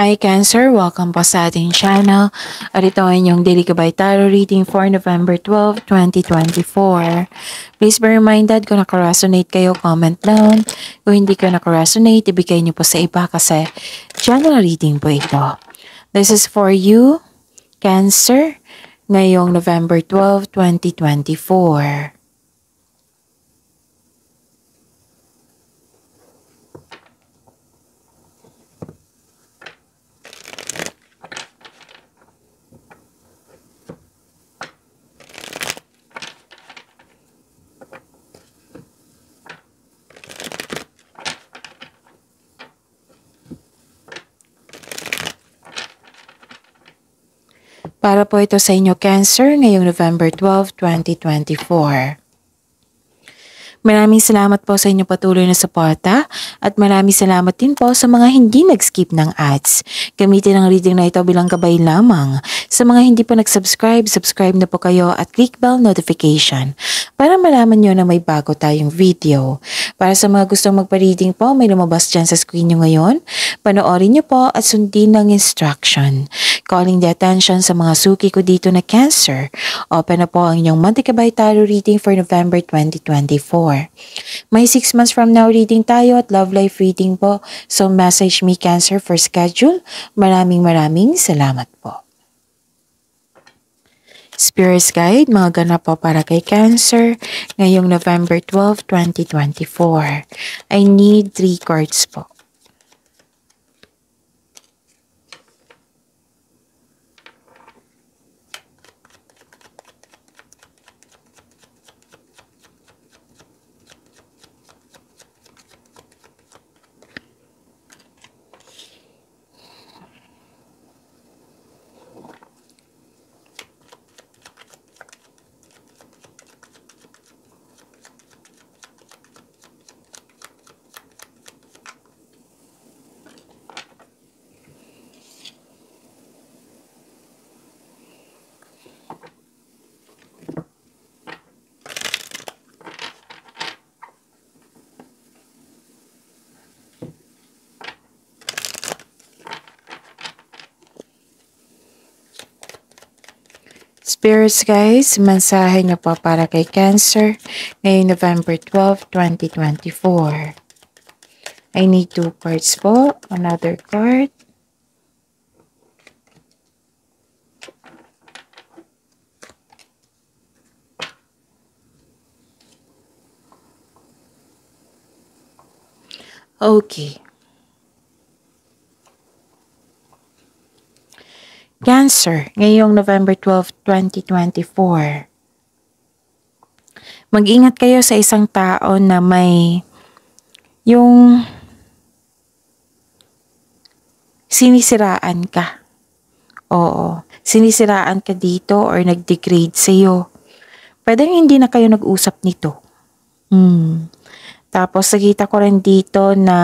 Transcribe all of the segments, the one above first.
Hi Cancer, welcome po sa ating channel at ito ang inyong Daily Gabay Tarot Reading for November 12, 2024. Please be reminded kung nakaresonate kayo, comment down. Kung hindi kayo nakaresonate, ibigay niyo po sa iba kasi general reading po ito. This is for you, Cancer, ngayong November 12, 2024. Para po ito sa inyo Cancer ngayong November 12, 2024. Maraming salamat po sa inyong patuloy na suporta at maraming salamat din po sa mga hindi nag-skip ng ads. Gamitin ang reading na ito bilang gabay lamang. Sa mga hindi pa nag-subscribe, subscribe na po kayo at click bell notification para malaman nyo na may bago tayong video. Para sa mga gustong magpa-reading po, may lumabas dyan sa screen nyo ngayon. Panoorin nyo po at sundin ang instruction. Calling the attention sa mga suki ko dito na cancer. Open na po ang inyong Monte Cabay Tarot reading for November 2024 hour. May 6 months from now reading tayo at love life reading po. So message me Cancer for schedule. Maraming maraming salamat po. Spirit's Guide, mga ganap po para kay Cancer ngayong November 12, 2024. I need 3 cards po. Spirits guys, mensahe na po para kay Cancer ngayong November 12, 2024. I need two cards po, another card. Okay. Cancer, ngayong November 12, 2024. Mag-ingat kayo sa isang tao na may yung sinisiraan ka. Oo, sinisiraan ka dito or nag-degrade sa'yo. Pwedeng hindi na kayo nag-usap nito. Hmm. Tapos nakita ko rin dito na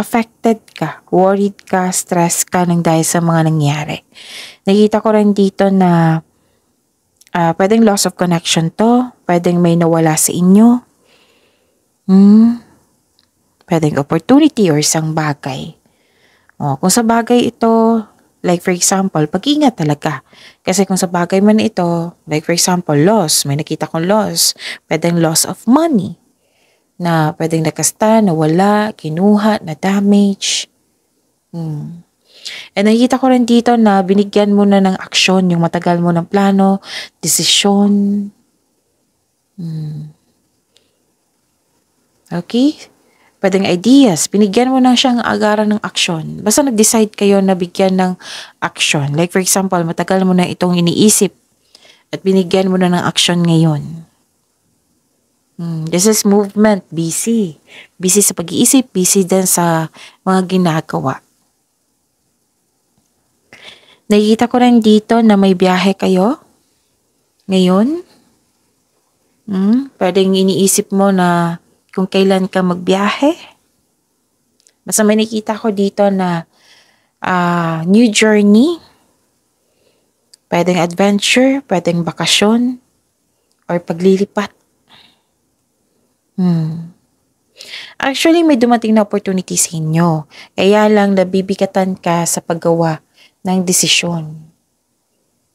affected ka, worried ka, stressed ka nang dahil sa mga nangyari. Nakita ko rin dito na uh, pwedeng loss of connection to, pwedeng may nawala sa inyo, hmm, pwedeng opportunity or isang bagay. O, oh, kung sa bagay ito, like for example, pag-ingat talaga. Kasi kung sa bagay man ito, like for example, loss, may nakita kong loss, pwedeng loss of money, na pwedeng nakasta, nawala, kinuha, na damage. Hmm. And eh, nakikita ko rin dito na binigyan mo na ng aksyon yung matagal mo ng plano, desisyon. Hmm. Okay? Pwedeng ideas. Binigyan mo na siyang agaran ng aksyon. Basta nag-decide kayo na bigyan ng aksyon. Like for example, matagal mo na itong iniisip at binigyan mo na ng aksyon ngayon. Mm, this is movement, busy. Busy sa pag-iisip, busy din sa mga ginagawa. Nakikita ko rin dito na may biyahe kayo ngayon. Mm, pwedeng iniisip mo na kung kailan ka magbiyahe. Basta may nakita ko dito na uh, new journey. Pwedeng adventure, pwedeng bakasyon, or paglilipat Hmm. Actually, may dumating na opportunity sa inyo. Kaya lang nabibigatan ka sa paggawa ng desisyon.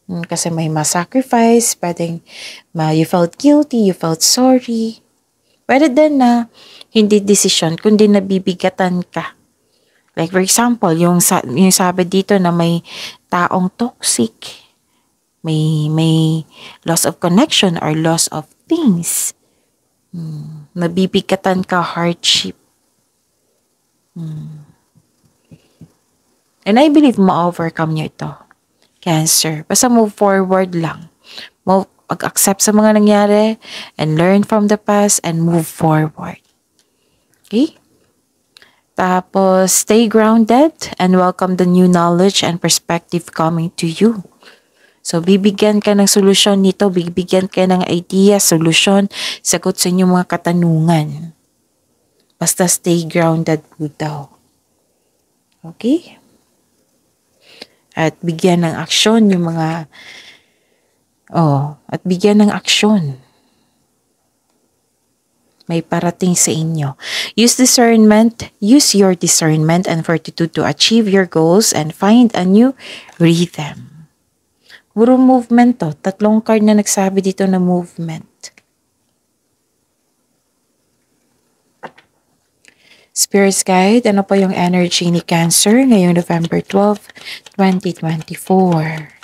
Hmm, kasi may ma-sacrifice, pwedeng ma you felt guilty, you felt sorry. Pwede din na hindi desisyon, kundi nabibigatan ka. Like for example, yung, sa yung sabi dito na may taong toxic, may, may loss of connection or loss of things. Hmm. Nabibigatan ka hardship. Hmm. And I believe ma-overcome nyo ito. Cancer. Basta move forward lang. Mag-accept sa mga nangyari and learn from the past and move forward. Okay? Tapos, stay grounded and welcome the new knowledge and perspective coming to you. So, bibigyan ka ng solusyon nito, bibigyan ka ng idea, solusyon, sagot sa inyong mga katanungan. Basta stay grounded po daw. Okay? At bigyan ng aksyon yung mga Oh, at bigyan ng aksyon. May parating sa inyo. Use discernment, use your discernment and fortitude to achieve your goals and find a new rhythm. Puro movement to. Tatlong card na nagsabi dito na movement. Spirit's Guide, ano pa yung energy ni Cancer ngayong November 12, 2024?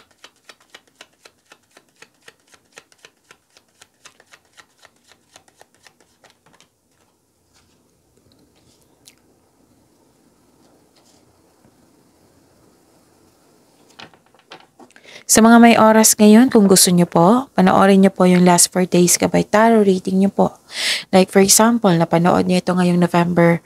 Sa mga may oras ngayon, kung gusto nyo po, panoorin nyo po yung last 4 days ka kabay tarot reading nyo po. Like for example, napanood nyo ito ngayong November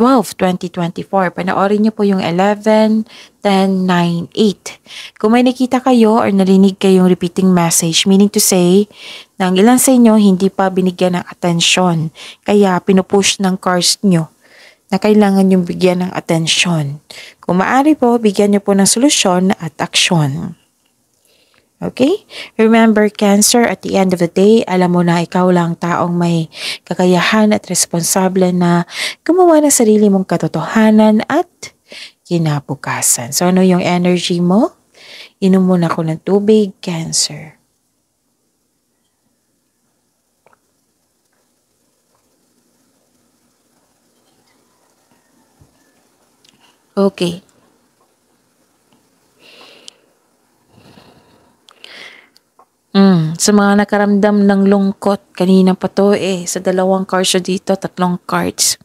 12, 2024. Panoorin niyo po yung 11, 10, 9, 8. Kung may nakita kayo or narinig kayong repeating message, meaning to say, na ang ilan sa inyo hindi pa binigyan ng atensyon, kaya pinupush ng cards niyo na kailangan yung bigyan ng atensyon. Kung maaari po, bigyan niyo po ng solusyon at aksyon. Okay? Remember, Cancer, at the end of the day, alam mo na ikaw lang taong may kakayahan at responsable na gumawa ng sarili mong katotohanan at kinabukasan. So, ano yung energy mo? Inom muna ako ng tubig, Cancer. Okay. Mm, sa mga nakaramdam ng lungkot, kanina pa to eh, sa dalawang cards dito, tatlong cards.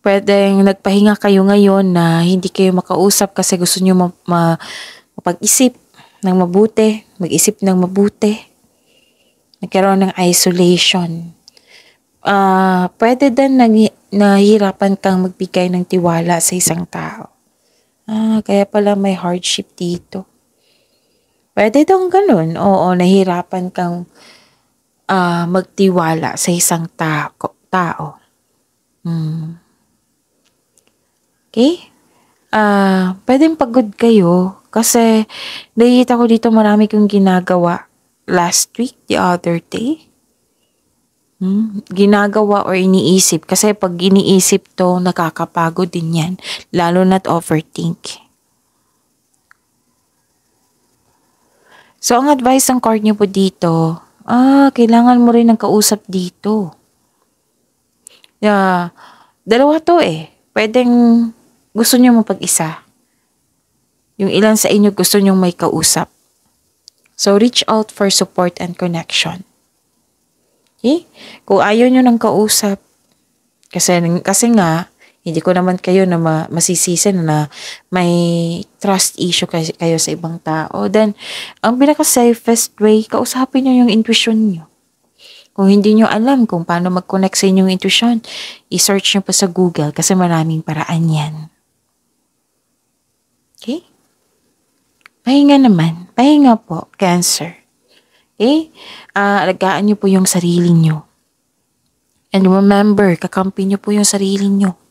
Pwedeng nagpahinga kayo ngayon na hindi kayo makausap kasi gusto nyo ma ma mapag-isip ng mabuti, mag-isip ng mabuti. Nagkaroon ng isolation. Uh, pwede din nang nahihirapan kang magbigay ng tiwala sa isang tao. Ah, kaya pala may hardship dito. Pwede dong ganun. Oo, nahirapan kang uh, magtiwala sa isang tako, tao. Hmm. Okay? Uh, ah, pwedeng pagod kayo kasi nakikita ko dito marami kong ginagawa last week, the other day. Hmm? Ginagawa or iniisip. Kasi pag iniisip to, nakakapagod din yan. Lalo na't overthink. So, ang advice ng court niyo po dito, ah, kailangan mo rin ng kausap dito. Yeah, dalawa to eh. Pwedeng gusto nyo mapag-isa. Yung ilan sa inyo gusto niyo may kausap. So, reach out for support and connection. Okay? Kung ayaw niyo ng kausap, kasi, kasi nga, hindi ko naman kayo na ma- masisisin na may trust issue kayo, kayo sa ibang tao. Then, ang pinaka-safest way, kausapin nyo yung intuition nyo. Kung hindi nyo alam kung paano mag-connect sa inyong intuition, i-search nyo pa sa Google kasi maraming paraan yan. Okay? Pahinga naman. Pahinga po, cancer. Okay? Uh, alagaan nyo po yung sarili nyo. And remember, kakampi nyo po yung sarili nyo.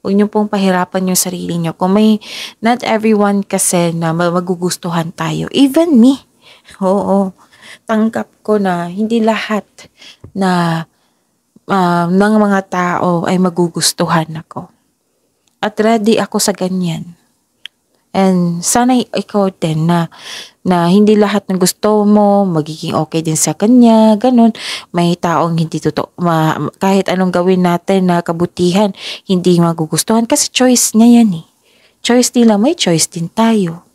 Huwag niyo pong pahirapan yung sarili niyo. Kung may, not everyone kasi na magugustuhan tayo. Even me. Oo. Tanggap ko na hindi lahat na uh, ng mga tao ay magugustuhan ako. At ready ako sa ganyan. And sana ikaw din na, na hindi lahat ng gusto mo, magiging okay din sa kanya, ganun. May taong hindi totoo, ma, kahit anong gawin natin na kabutihan, hindi magugustuhan kasi choice niya yan eh. Choice nila, may choice din tayo.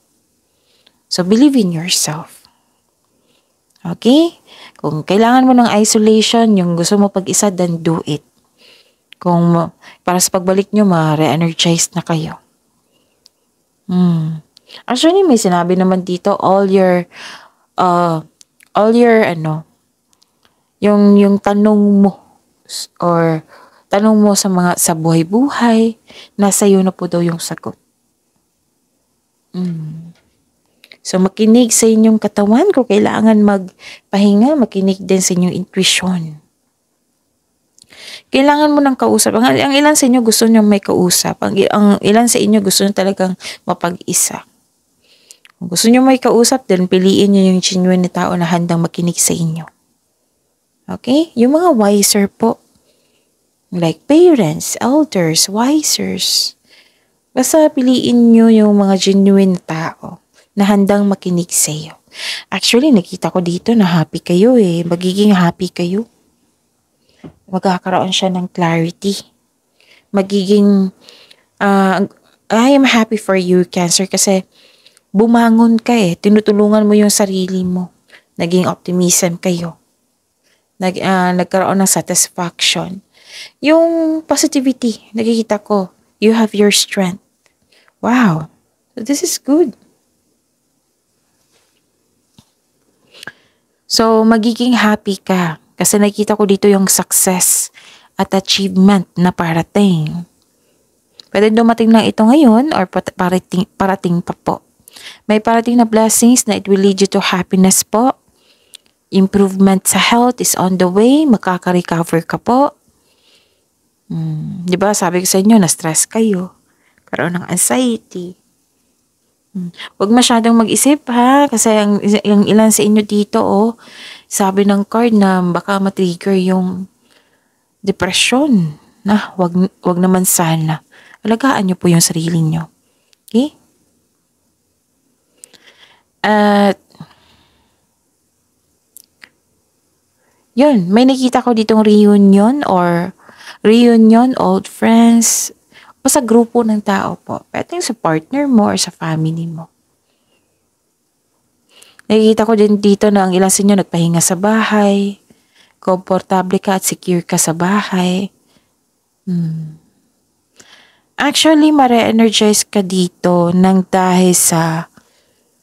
So believe in yourself. Okay? Kung kailangan mo ng isolation, yung gusto mo pag-isa, then do it. Kung para sa pagbalik nyo, ma-re-energize na kayo. Hmm. Actually, may sinabi naman dito, all your, uh, all your, ano, yung, yung tanong mo, or, tanong mo sa mga, sa buhay-buhay, nasa iyo na po daw yung sagot. Mm. So, makinig sa inyong katawan kung kailangan magpahinga, makinig din sa inyong intuition kailangan mo ng kausap. Ang, ang ilan sa inyo gusto nyo may kausap. Ang, ang ilan sa inyo gusto nyo talagang mapag-isa. Kung gusto nyo may kausap, then piliin nyo yung genuine na tao na handang makinig sa inyo. Okay? Yung mga wiser po. Like parents, elders, wisers. Basta piliin nyo yung mga genuine na tao na handang makinig sa iyo. Actually, nakita ko dito na happy kayo eh. Magiging happy kayo magkakaroon siya ng clarity. Magiging, uh, I am happy for you, Cancer, kasi bumangon ka eh. Tinutulungan mo yung sarili mo. Naging optimism kayo. Nag, uh, nagkaroon ng satisfaction. Yung positivity, nakikita ko, you have your strength. Wow, so this is good. So, magiging happy ka kasi nakita ko dito yung success at achievement na parating. Pwede dumating lang ito ngayon or parating, parating pa po. May parating na blessings na it will lead you to happiness po. Improvement sa health is on the way. Makaka-recover ka po. Hmm, 'di ba? Sabi ko sa inyo na stress kayo. Karoon ng anxiety. Hmm. Huwag masyadong mag-isip ha, kasi ang, ang ilan sa inyo dito, oh, sabi ng card na baka matrigger yung depression. Na, wag, wag naman sana. Alagaan nyo po yung sarili nyo. Okay? At, yun, may nakita ko ditong reunion or reunion, old friends, sa grupo ng tao po. Pwede sa partner mo or sa family mo. Nakikita ko din dito na ang ilan sa inyo nagpahinga sa bahay. Komportable ka at secure ka sa bahay. Hmm. Actually, mare-energize ka dito nang dahil sa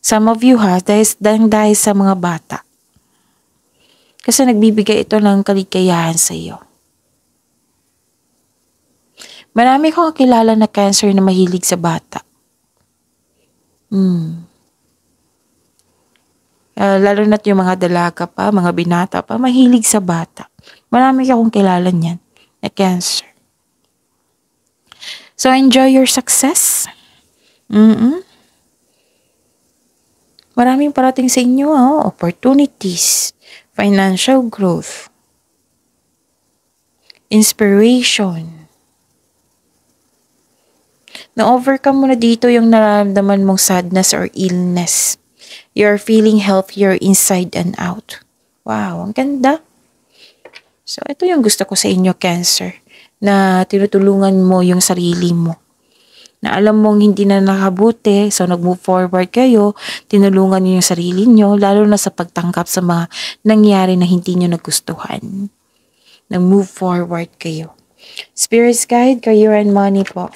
some of you ha, dahil, dahil, dahil sa mga bata. Kasi nagbibigay ito ng kaligayahan sa iyo. Marami kong kakilala na cancer na mahilig sa bata. Hmm. Uh, lalo na't yung mga dalaga pa, mga binata pa, mahilig sa bata. Marami akong kilala niyan na cancer. So, enjoy your success. Mm-mm. Maraming parating sa inyo, ah, oh, opportunities, financial growth, inspiration, na-overcome mo na dito yung nararamdaman mong sadness or illness. You're feeling healthier inside and out. Wow, ang ganda. So, ito yung gusto ko sa inyo, Cancer, na tinutulungan mo yung sarili mo. Na alam mong hindi na nakabuti, so nag-move forward kayo, tinulungan niyo yung sarili niyo, lalo na sa pagtangkap sa mga nangyari na hindi niyo nagustuhan. Nag-move forward kayo. Spirits Guide, Career and Money po.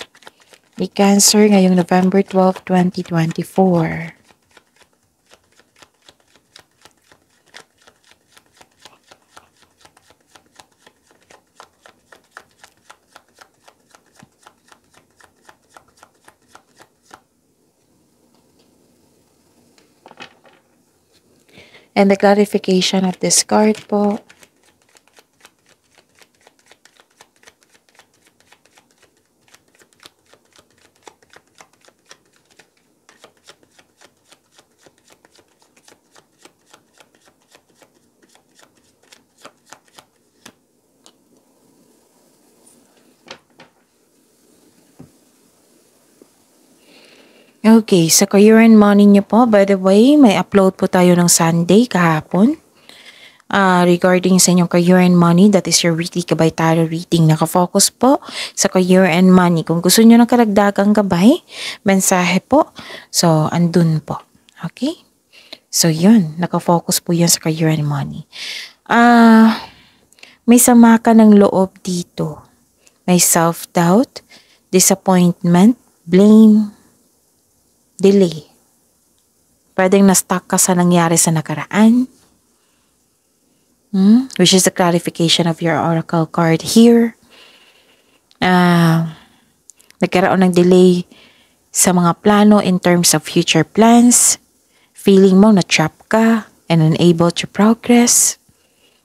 ni Cancer ngayong November 12, 2024. And the clarification of this card po Okay, sa Career and Money niyo po, by the way, may upload po tayo ng Sunday kahapon. Uh, regarding sa inyong Career and Money, that is your weekly gabay tarot reading. Nakafocus po sa Career and Money. Kung gusto niyo ng karagdagang gabay, mensahe po. So, andun po. Okay? So, yun. Nakafocus po yun sa Career and Money. Ah, uh, may sama ka ng loob dito. May self-doubt, disappointment, blame, delay. Pwedeng na-stuck ka sa nangyari sa nakaraan. Hmm? Which is the clarification of your oracle card here. Uh, nagkaroon ng delay sa mga plano in terms of future plans. Feeling mo na-trap ka and unable to progress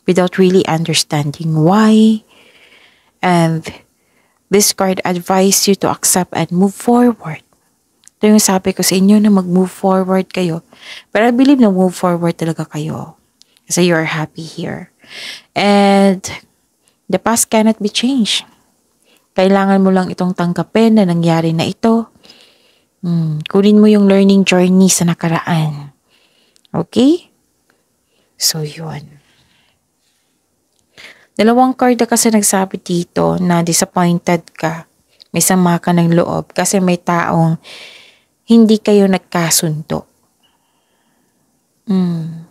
without really understanding why. And this card advises you to accept and move forward. Ito yung sabi ko sa inyo na mag-move forward kayo. But I believe na move forward talaga kayo. Kasi you are happy here. And the past cannot be changed. Kailangan mo lang itong tanggapin na nangyari na ito. Hmm, kunin mo yung learning journey sa nakaraan. Okay? So, yun. Dalawang card karda kasi nagsabi dito na disappointed ka. May sama ka ng loob kasi may taong hindi kayo nagkasunto. Mm.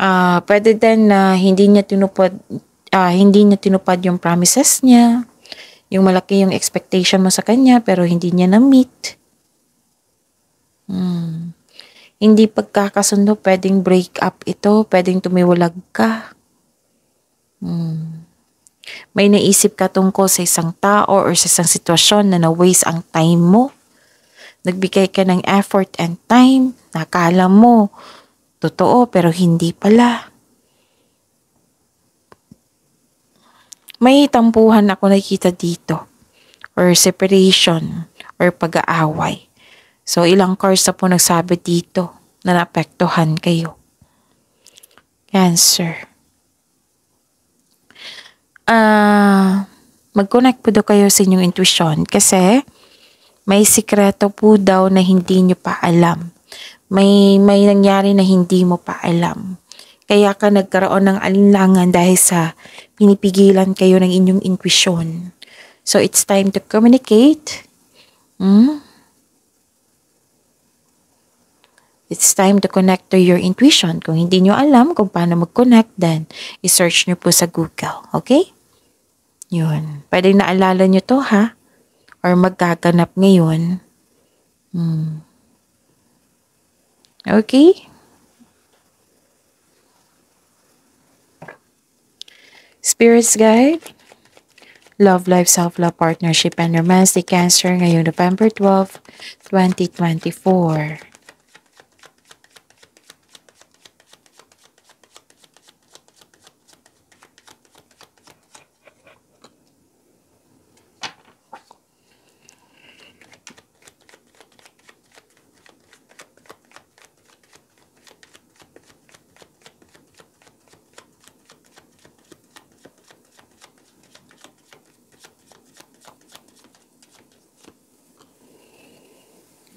Uh, ah, pwede din na hindi niya tinupad uh, hindi niya tinupad yung promises niya, yung malaki yung expectation mo sa kanya pero hindi niya na-meet. Mm. Hindi pagkakasundo, pwedeng break up ito, pwedeng tumiwalag ka. Mm. May naisip ka tungkol sa isang tao or sa isang sitwasyon na na-waste ang time mo Nagbigay ka ng effort and time. Nakala mo, totoo pero hindi pala. May tampuhan ako nakita dito or separation or pag-aaway. So ilang cars na po nagsabi dito na naapektuhan kayo. Cancer. Ah, uh, mag-connect po do kayo sa inyong intuition kasi may sikreto po daw na hindi nyo pa alam. May, may nangyari na hindi mo pa alam. Kaya ka nagkaroon ng alinlangan dahil sa pinipigilan kayo ng inyong intuition. So it's time to communicate. Hmm? It's time to connect to your intuition. Kung hindi nyo alam kung paano mag-connect, then isearch nyo po sa Google. Okay? Yun. Pwede naalala nyo to, ha? or magkaganap ngayon. Hmm. Okay? Spirits Guide, Love Life, Self-Love, Partnership, and Romance, Cancer, ngayon November 12, 2024.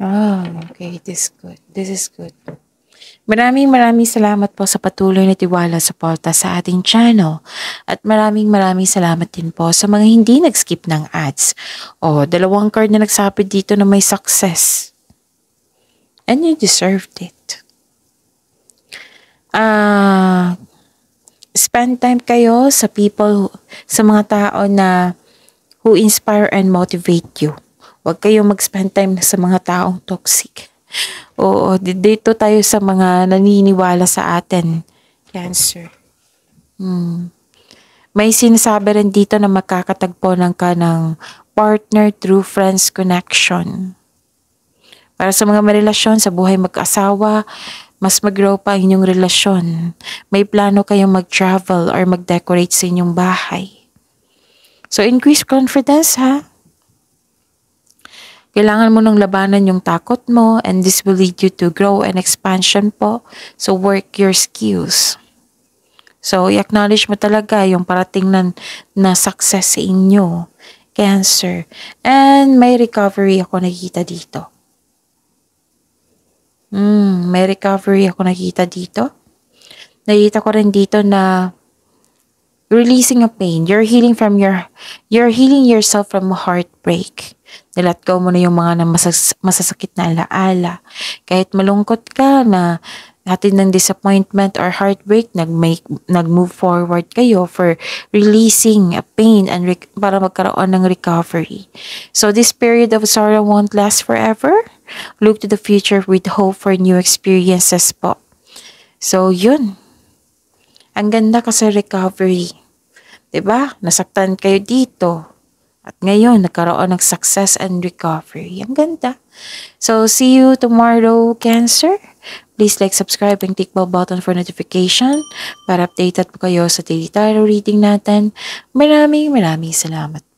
Oh, okay. This good. This is good. Maraming maraming salamat po sa patuloy na tiwala suporta sa ating channel at maraming maraming salamat din po sa mga hindi nag-skip ng ads. O, oh, dalawang card na nagsapit dito na may success. And you deserved it. Ah... Uh, spend time kayo sa people, sa mga tao na who inspire and motivate you. Huwag kayong mag-spend time sa mga taong toxic. Oo, dito tayo sa mga naniniwala sa atin. Cancer. Hmm. May sinasabi rin dito na magkakatagpo ng ka ng partner through friends connection. Para sa mga marelasyon sa buhay mag-asawa, mas mag-grow pa ang inyong relasyon. May plano kayong mag-travel or mag-decorate sa inyong bahay. So increase confidence ha. Kailangan mo nang labanan yung takot mo and this will lead you to grow and expansion po. So work your skills. So i-acknowledge mo talaga yung parating na, na success sa inyo. Cancer. And may recovery ako nakita dito. Mm, may recovery ako nakita dito. Nakita ko rin dito na releasing a pain. You're healing from your, you're healing yourself from heartbreak. Nilat ko mo na yung mga na masas masasakit na alaala. Kahit malungkot ka na natin ng disappointment or heartbreak, nag-make, nag-move forward kayo for releasing a pain and para magkaroon ng recovery. So this period of sorrow won't last forever. Look to the future with hope for new experiences po. So yun. Ang ganda kasi recovery. 'Di ba? Nasaktan kayo dito. At ngayon, nagkaroon ng success and recovery. Ang ganda. So, see you tomorrow, Cancer. Please like, subscribe, and click bell button for notification para updated po kayo sa daily tarot reading natin. Maraming maraming salamat.